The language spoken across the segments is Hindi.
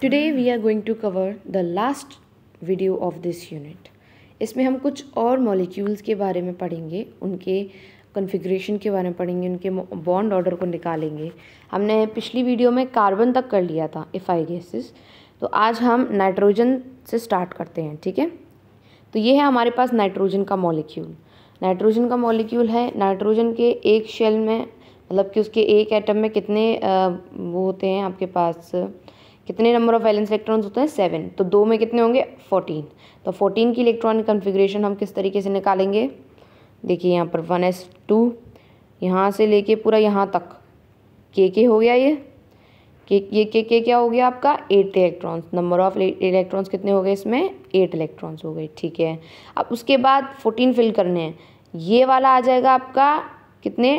Today we are going to cover the last video of this unit इसमें हम कुछ और मॉलिक्यूल्स के बारे में पढ़ेंगे उनके कन्फिग्रेशन के बारे में पढ़ेंगे उनके बॉन्ड ऑर्डर को निकालेंगे हमने पिछली वीडियो में कार्बन तक कर लिया था इफ आई गैसेस तो आज हम नाइट्रोजन से स्टार्ट करते हैं ठीक है तो ये है हमारे पास नाइट्रोजन का मॉलिक्यूल नाइट्रोजन का मॉलिक्यूल है नाइट्रोजन के एक शेल में मतलब कि उसके एक एटम में कितने वो होते हैं आपके पास कितने नंबर ऑफ वैलेंस इलेक्ट्रॉन्स होते हैं सेवन तो दो में कितने होंगे फोर्टीन तो फोर्टीन की इलेक्ट्रॉन कन्फिग्रेशन हम किस तरीके से निकालेंगे देखिए यहाँ पर वन एस टू यहाँ से लेके पूरा यहाँ तक के के हो गया ये के ये के के क्या हो गया आपका eight electrons number of electrons कितने हो गए इसमें एट इलेक्ट्रॉन्स हो गए ठीक है अब उसके बाद फोर्टीन फिल करने हैं ये वाला आ जाएगा आपका कितने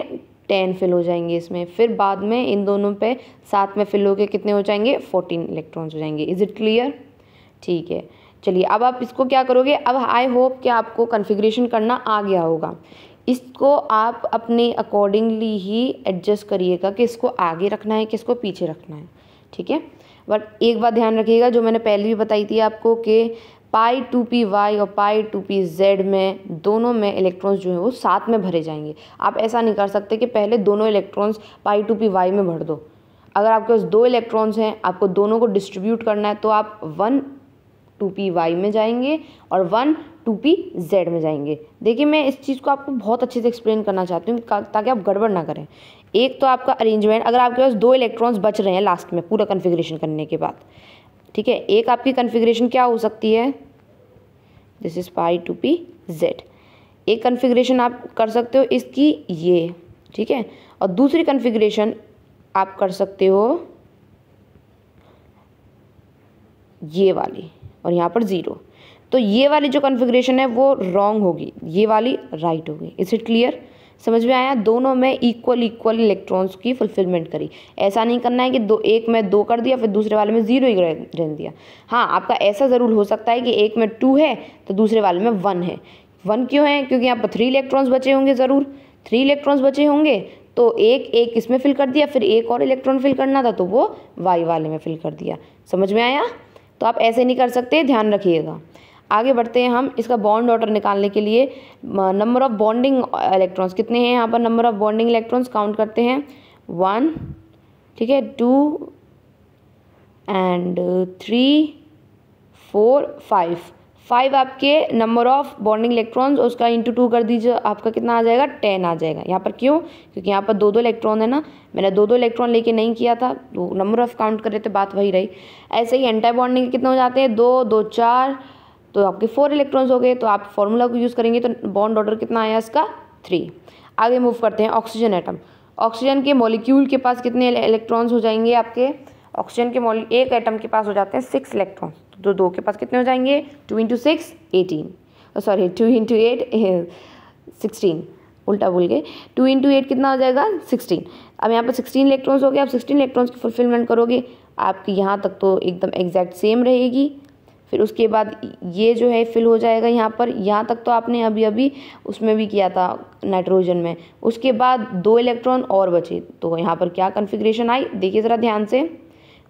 टेन फिल हो जाएंगे इसमें फिर बाद में इन दोनों पे साथ में फिल होकर कितने हो जाएंगे फोर्टीन इलेक्ट्रॉन्स हो जाएंगे इज़ इट क्लियर ठीक है चलिए अब आप इसको क्या करोगे अब आई होप कि आपको कन्फिग्रेशन करना आ गया होगा इसको आप अपने अकॉर्डिंगली ही एडजस्ट करिएगा कि इसको आगे रखना है किसको पीछे रखना है ठीक है बट एक बात ध्यान रखिएगा जो मैंने पहले भी बताई थी आपको कि पाई टू पी वाई और पाई टू पी जेड में दोनों में इलेक्ट्रॉन्स जो हैं वो साथ में भरे जाएंगे आप ऐसा नहीं कर सकते कि पहले दोनों electrons pi two P Y में भर दो अगर आपके पास दो इलेक्ट्रॉन्स हैं आपको दोनों को डिस्ट्रीब्यूट करना है तो आप वन टू पी वाई में जाएंगे और वन टू पी जेड में जाएंगे देखिए मैं इस चीज़ को आपको बहुत अच्छे से एक्सप्लेन करना चाहती हूँ ताकि आप गड़बड़ ना करें एक तो आपका अरेंजमेंट अगर आपके पास दो इलेक्ट्रॉन्स बच रहे हैं लास्ट में पूरा कन्फिग्रेशन करने के बाद ठीक है एक आपकी कन्फिग्रेशन क्या हो सकती है this is pi two P Z एक कन्फिग्रेशन आप कर सकते हो इसकी ये ठीक है और दूसरी कन्फिग्रेशन आप कर सकते हो ये वाली और यहाँ पर ज़ीरो तो ये वाली जो कन्फिग्रेशन है वो रॉन्ग होगी ये वाली राइट होगी इज इट क्लियर समझ में आया दोनों में इक्वल इक्वल इलेक्ट्रॉन्स की फुलफिलमेंट करी ऐसा नहीं करना है कि दो एक में दो कर दिया फिर दूसरे वाले में ज़ीरो ही रहने दिया हाँ आपका ऐसा ज़रूर हो सकता है कि एक में टू है तो दूसरे वाले में वन है वन क्यों है क्योंकि यहाँ पर थ्री इलेक्ट्रॉन्स बचे होंगे ज़रूर थ्री इलेक्ट्रॉन्स बचे होंगे तो एक एक इसमें फिल कर दिया फिर एक और इलेक्ट्रॉन फिल करना था तो वो वाई वाले में फिल कर दिया समझ में आया तो आप ऐसे नहीं कर सकते ध्यान रखिएगा आगे बढ़ते हैं हम इसका बॉन्ड ऑर्डर निकालने के लिए नंबर ऑफ बॉन्डिंग इलेक्ट्रॉन्स कितने हैं यहाँ पर number of bonding electrons count करते हैं वन ठीक है two and three four five five आपके नंबर ऑफ बॉन्डिंग इलेक्ट्रॉन्स उसका इंटू टू कर दीजिए आपका कितना आ जाएगा टेन आ जाएगा यहाँ पर क्यों क्योंकि यहाँ पर दो दो इलेक्ट्रॉन है ना मैंने दो दो इलेक्ट्रॉन लेके नहीं किया था नंबर ऑफ काउंट कर रहे थे बात वही रही ऐसे ही एंटी बॉन्डिंग कितने हो जाते हैं दो दो चार तो आपके फोर इलेक्ट्रॉन्स हो गए तो आप फॉर्मूला को यूज़ करेंगे तो बॉन्ड ऑर्डर कितना आया इसका थ्री आगे मूव करते हैं ऑक्सीजन एटम ऑक्सीजन के मॉलिक्यूल के पास कितने इलेक्ट्रॉन्स हो जाएंगे आपके ऑक्सीजन के मॉल एक एटम के पास हो जाते हैं सिक्स इलेक्ट्रॉन तो दो के पास कितने हो जाएंगे two into six eighteen sorry two into eight sixteen उल्टा बोल गए टू इंटू एट कितना हो जाएगा सिक्सटीन अब यहाँ पर सिक्सटीन इलेक्ट्रॉन्स हो गए आप सिक्सटीन इलेक्ट्रॉन्स की फुलफिलमेंट करोगे आपकी यहाँ तक तो एकदम एग्जैक्ट सेम रहेगी फिर उसके बाद ये जो है फिल हो जाएगा यहाँ पर यहाँ तक तो आपने अभी अभी उसमें भी किया था नाइट्रोजन में उसके बाद दो इलेक्ट्रॉन और बचे तो यहाँ पर क्या कन्फिग्रेशन आई देखिए ज़रा ध्यान से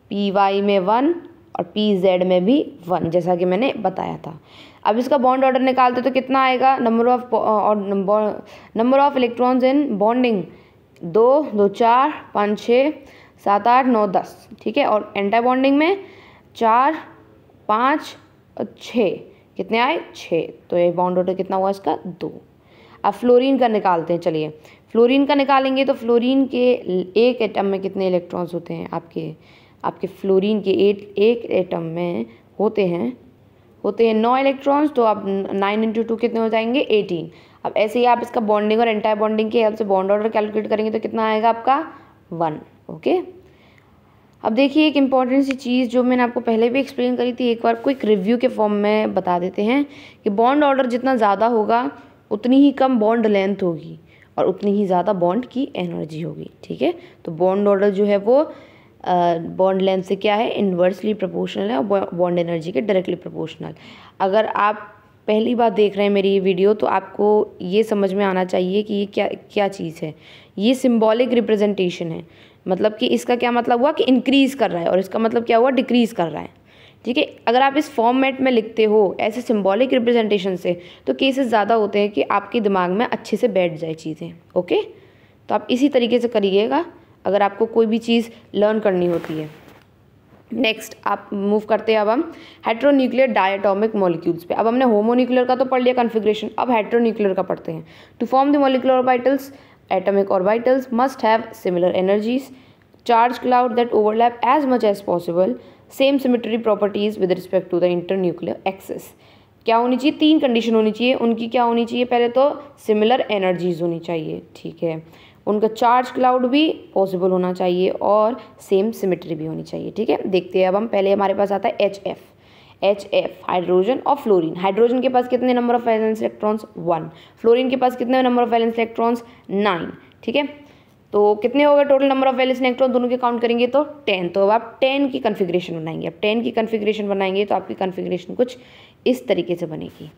पी वाई में वन और पी जेड में भी वन जैसा कि मैंने बताया था अब इसका बॉन्ड ऑर्डर निकालते तो कितना आएगा नंबर ऑफ uh, और number of electrons in bonding दो दो चार पाँच छः सात आठ नौ दस ठीक है और एंटा बॉन्डिंग में चार पाँच और छः कितने आए छः तो ये बॉन्ड ऑर्डर कितना हुआ इसका दो अब फ्लोरीन का निकालते हैं चलिए फ्लोरीन का निकालेंगे तो फ्लोरीन के एक एटम में कितने इलेक्ट्रॉन्स होते हैं आपके आपके फ्लोरीन के एट एक एटम में होते हैं होते हैं नौ इलेक्ट्रॉन्स तो आप नाइन इंटू टू कितने हो जाएंगे एटीन अब ऐसे ही आप इसका बॉन्डिंग और एंटी बॉन्डिंग के हेल्प से बॉन्ड ऑर्डर कैलकुलेट करेंगे तो कितना आएगा आपका वन ओके अब देखिए एक इम्पॉर्टेंट सी चीज़ जो मैंने आपको पहले भी एक्सप्लेन करी थी एक बार क्विक रिव्यू के फॉर्म में बता देते हैं कि बॉन्ड ऑर्डर जितना ज़्यादा होगा उतनी ही कम बॉन्ड लेंथ होगी और उतनी ही ज़्यादा बॉन्ड की एनर्जी होगी ठीक है तो बॉन्ड ऑर्डर जो है वो बॉन्ड लेंथ से क्या है इन्वर्सली प्रपोर्शनल है और बॉन्ड एनर्जी के डायरेक्टली प्रपोर्शनल अगर आप पहली बार देख रहे हैं मेरी ये वीडियो तो आपको ये समझ में आना चाहिए कि ये क्या क्या चीज़ है ये सिम्बॉलिक रिप्रेजेंटेशन है मतलब कि इसका क्या मतलब हुआ कि इंक्रीज़ कर रहा है और इसका मतलब क्या हुआ डिक्रीज़ कर रहा है ठीक है अगर आप इस फॉर्मेट में लिखते हो ऐसे सिम्बॉलिक रिप्रेजेंटेशन से तो केसेस ज़्यादा होते हैं कि आपके दिमाग में अच्छे से बैठ जाए चीज़ें ओके तो आप इसी तरीके से करिएगा अगर आपको कोई भी चीज़ लर्न करनी होती है नेक्स्ट आप मूव करते हैं अब हम हेट्रोन्यूक्लियर डायटोमिक मॉलिक्यूल्स पे अब हमने होमोन्यूक्लियर का तो पढ़ लिया कन्फिग्रेशन अब हेट्रोन्यूक्लियर का पढ़ते हैं to form the molecular orbitals atomic orbitals must have similar energies charge cloud that overlap as much as possible same symmetry properties with respect to the internuclear axis क्या होनी चाहिए तीन कंडीशन होनी चाहिए उनकी क्या होनी चाहिए पहले तो सिमिलर एनर्जीज होनी चाहिए ठीक है उनका चार्ज क्लाउड भी पॉसिबल होना चाहिए और सेम सिमिट्री भी होनी चाहिए ठीक है देखते हैं अब हम पहले हमारे पास आता है H F H F hydrogen और फ्लोरीन हाइड्रोजन के पास कितने number of valence electrons one fluorine के पास कितने number of valence electrons nine ठीक है तो कितने हो गए total number of valence electron दोनों के काउंट करेंगे तो टेन तो अब आप टेन की कन्फिग्रेशन बनाएंगे अब टेन की कन्फिग्रेशन बनाएंगे तो आपकी कन्फिग्रेशन कुछ इस तरीके से बनेगी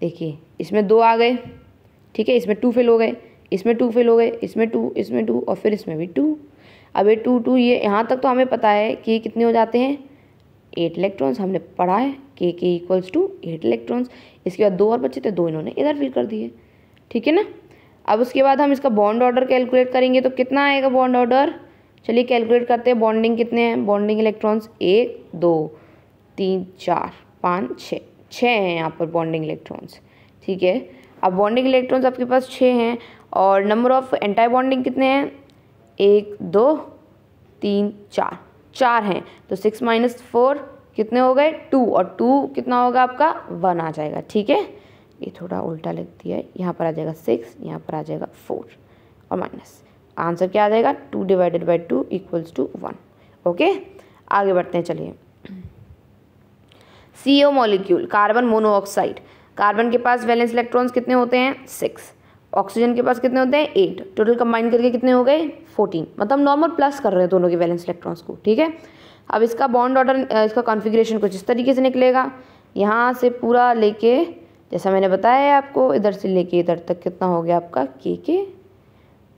देखिए इसमें दो आ गए ठीक है इसमें टू फेल हो गए इसमें टू फेल हो गए इसमें टू इसमें टू और फिर इसमें भी टू अब ये टू टू ये यहाँ तक तो हमें पता है कि कितने हो जाते हैं एट इलेक्ट्रॉन्स हमने पढ़ा है के के इक्वल्स टू एट इलेक्ट्रॉन्स इसके बाद दो और बच्चे थे दो इन्होंने इधर फिल कर दिए ठीक है ना अब उसके बाद हम इसका बॉन्ड ऑर्डर कैलकुलेट करेंगे तो कितना आएगा बॉन्ड ऑर्डर चलिए कैलकुलेट करते हैं बॉन्डिंग कितने हैं बॉन्डिंग इलेक्ट्रॉन्स एक दो तीन चार पाँच छः छः हैं यहाँ पर बॉन्डिंग इलेक्ट्रॉन्स ठीक है अब बॉन्डिंग इलेक्ट्रॉन्स आपके पास छः हैं और नंबर ऑफ एंटी बॉन्डिंग कितने हैं एक दो तीन चार चार हैं तो सिक्स माइनस फोर कितने हो गए टू और टू कितना होगा आपका वन आ जाएगा ठीक है ये थोड़ा उल्टा लिख दिया है यहाँ पर आ जाएगा सिक्स यहाँ पर आ जाएगा फोर और माइनस आंसर क्या आ जाएगा two divided by two equals to one okay आगे बढ़ते हैं चलिए C O molecule carbon monoxide carbon के पास वैलेंस इलेक्ट्रॉन्स कितने होते हैं सिक्स ऑक्सीजन के पास कितने होते हैं एट टोटल कंबाइन करके कितने हो गए फोर्टीन मतलब नॉर्मल प्लस कर रहे हैं दोनों के वैलेंस इलेक्ट्रॉन्स को ठीक है अब इसका बॉन्ड ऑर्डर इसका कॉन्फिग्रेशन कुछ इस तरीके से निकलेगा यहाँ से पूरा लेके जैसा मैंने बताया है आपको इधर से लेके इधर तक कितना हो गया आपका के के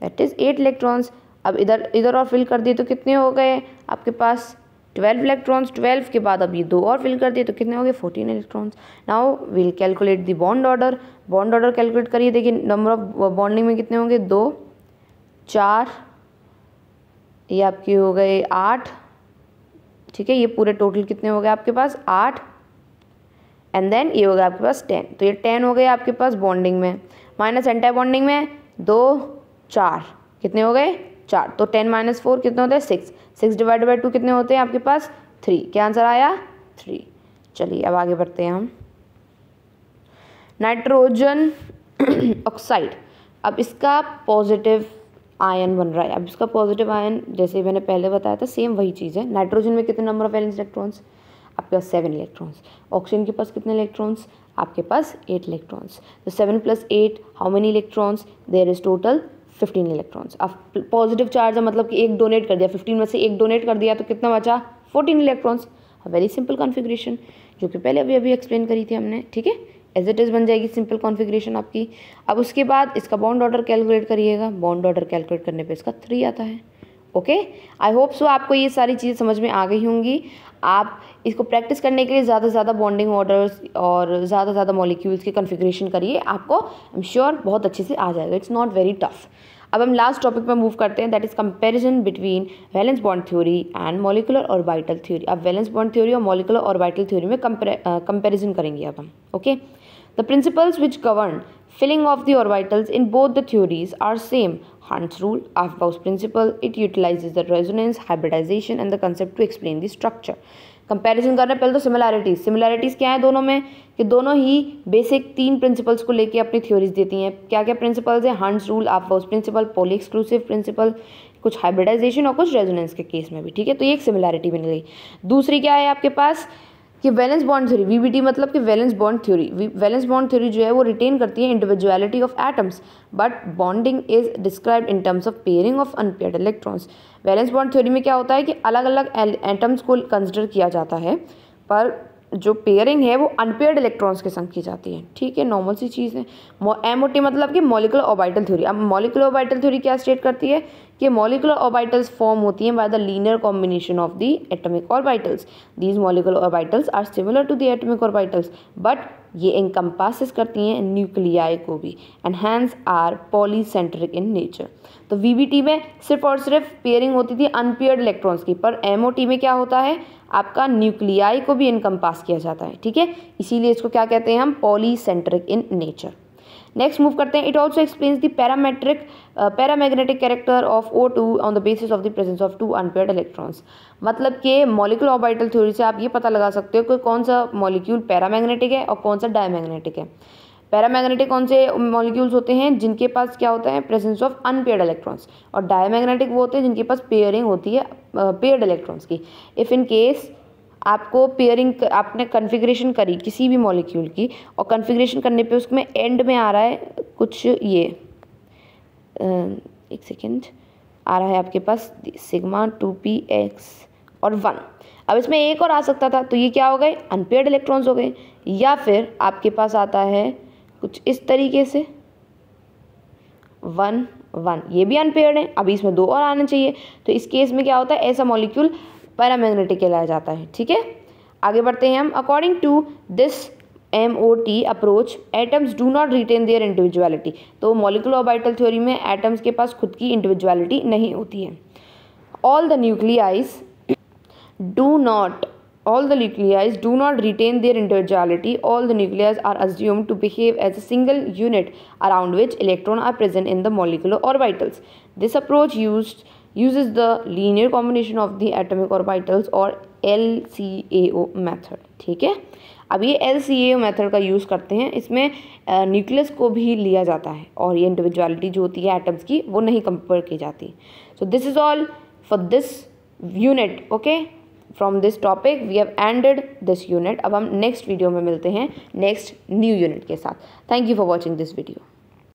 दैट इज़ एट इलेक्ट्रॉन्स अब इधर इधर और फिल कर दिए तो कितने हो गए आपके पास ट्वेल्व इलेक्ट्रॉन्स ट्वेल्व के बाद अब ये दो और फिल कर दिए तो कितने हो गए fourteen electrons now will calculate the bond order bond order calculate करिए देखिए नंबर ऑफ बॉन्डिंग में कितने होंगे दो चार ये आपके हो गए आठ ठीक है ये पूरे टोटल कितने हो गए आपके पास आठ एंड देन ये हो गया आपके पास टेन तो ये टेन हो गए आपके पास बॉन्डिंग में माइनस एंटा बॉन्डिंग में दो चार कितने हो गए चार तो टेन माइनस फोर कितने होते हैं six six divide by two कितने होते हैं आपके पास थ्री क्या आंसर आया थ्री चलिए अब आगे बढ़ते हैं हम नाइट्रोजन ऑक्साइड अब इसका पॉजिटिव आयन बन रहा है अब इसका पॉजिटिव आयन जैसे मैंने पहले बताया था सेम वही चीज़ है नाइट्रोजन में कितने नंबर ऑफ वैलेंस इलेक्ट्रॉन्स आपके पास सेवन इलेक्ट्रॉन्स ऑक्सीजन के पास कितने इलेक्ट्रॉन्स आपके पास एट इलेक्ट्रॉन्स तो seven plus eight how many electrons there is total fifteen electrons अब पॉजिटिव चार्ज है मतलब कि एक डोनेट कर दिया फिफ्टीन में से एक डोनेट कर दिया तो कितना बचा fourteen electrons very simple configuration जो कि पहले अभी अभी एक्सप्लेन करी थी हमने ठीक है एज इट इज़ बन जाएगी सिंपल कॉन्फिग्रेशन आपकी अब उसके बाद इसका बॉन्ड ऑर्डर कैलकुलेट करिएगा बॉन्ड ऑर्डर कैलकुलेट करने पे इसका थ्री आता है ओके आई होप सो आपको ये सारी चीज़ें समझ में आ गई होंगी आप इसको प्रैक्टिस करने के लिए ज़्यादा से ज़्यादा बॉन्डिंग ऑर्डर्स और ज़्यादा से ज़्यादा मॉलिक्यूल्स की कन्फिग्रेशन करिए आपको आई एम श्योर बहुत अच्छे से आ जाएगा इट्स नॉट वेरी टफ अब हम लास्ट टॉपिक पर मूव करते हैं that is comparison between valence bond theory and molecular orbital theory अब वैलेंस बॉन्ड थ्योरी और मॉलिकुलर और वाइटल थ्योरी में कंपेरिजन uh, करेंगे अब हम okay the principles which govern filling of the orbitals in both the theories are same. Hund's rule, Aufbau's principle, it utilizes the resonance, hybridization and the concept to explain the structure. Comparison comparison रहे पहले तो सिमिलैरिटीज सिमिलैरिटीज़ क्या है दोनों में कि दोनों ही बेसिक तीन प्रिंसिपल्स को लेके अपनी थ्योरीज देती हैं क्या क्या प्रिंसिपल्स हैं Hund's rule aufbau principle Pauli exclusive principle कुछ हाइब्रिडाइजेशन और कुछ रेजोनेंस के केस में भी ठीक है तो ये एक सिमिलैरिटी बन गई दूसरी क्या है आपके पास कि वैलेंस बॉन्ड थ्योरी वीबीटी मतलब कि valence bond theory valence bond theory जो है वो रिटेन करती है individuality of atoms but bonding is describe in terms of pairing of unpaired electrons valence bond theory में क्या होता है कि अलग अलग एटम्स को कंसिडर किया जाता है पर जो पेयरिंग है वो अनपेयर्ड इलेक्ट्रॉन्स के संग की जाती है ठीक है नॉर्मल सी चीज़ है टी मतलब कि मॉलिकुलर ऑबाइटल थ्योरी अब मॉलिकुलर ऑबाइटल थ्योरी क्या स्टेट करती है कि मॉलिकुलर ऑबाइटल्स फॉर्म होती हैं by the linear combination of the atomic orbitals these molecular orbitals are similar to the atomic orbitals but ये इनकम्पासिस करती हैं न्यूक्लियाई को भी and hence are polycentric in nature तो टी में सिर्फ और सिर्फ पेयरिंग होती थी अनपेयर्ड इलेक्ट्रॉन्स की पर टी में क्या होता है आपका न्यूक्लियाई को भी इनकम्पास किया जाता है ठीक है इसीलिए इसको क्या कहते हैं हम polycentric in nature next move करते हैं it also explains the parametric paramagnetic character of O two on the basis of the presence of two unpaired electrons मतलब कि मॉलिक्यूल ऑर्बिटल थ्योरी से आप ये पता लगा सकते हो कि कौन सा मॉलिक्यूल पैरामैग्नेटिक है और कौन सा डायमैग्नेटिक है पैरामैग्नेटिक कौन से मॉलिक्यूल्स होते हैं जिनके पास क्या होता है प्रेजेंस ऑफ अनपेयर्ड इलेक्ट्रॉन्स और डायमैग्नेटिक वो होते हैं जिनके पास पेयरिंग होती है पेयर्ड uh, इलेक्ट्रॉन्स की इफ़ इन केस आपको पेयरिंग आपने कन्फिग्रेशन करी किसी भी मॉलिक्यूल की और कन्फिग्रेशन करने पे उसमें एंड में आ रहा है कुछ ये एक सेकेंड आ रहा है आपके पास सिग्मा टू पी एक्स और वन अब इसमें एक और आ सकता था तो ये क्या हो गए अनपेड इलेक्ट्रॉन्स हो गए या फिर आपके पास आता है कुछ इस तरीके से वन वन ये भी अनपेयर्ड है अभी इसमें दो और आने चाहिए तो इस केस में क्या होता है ऐसा मॉलिक्यूल पैरामैग्नेटिक कहलाया जाता है ठीक है आगे बढ़ते हैं हम according to this M O T approach atoms do not retain their individuality तो मोलिकुलर ऑर्बिटल थ्योरी में एटम्स के पास खुद की इंडिविजुअलिटी नहीं होती है all the nuclei do not all the nuclei do not retain their individuality all the nuclei are assume to behave as a single unit around which electron are present in the molecular orbitals this approach used the linear uses the linear combination of the atomic orbitals or LCAO method ठीक है अब ये एल सी ए मैथड का यूज़ करते हैं इसमें न्यूक्लियस को भी लिया जाता है और ये इंडिविजुअलिटी जो होती है एटम्स की वो नहीं कंपेयर की जाती so this is all for this unit okay from this topic we have ended this unit अब हम नेक्स्ट वीडियो में मिलते हैं नेक्स्ट न्यू यूनिट के साथ thank you for watching this video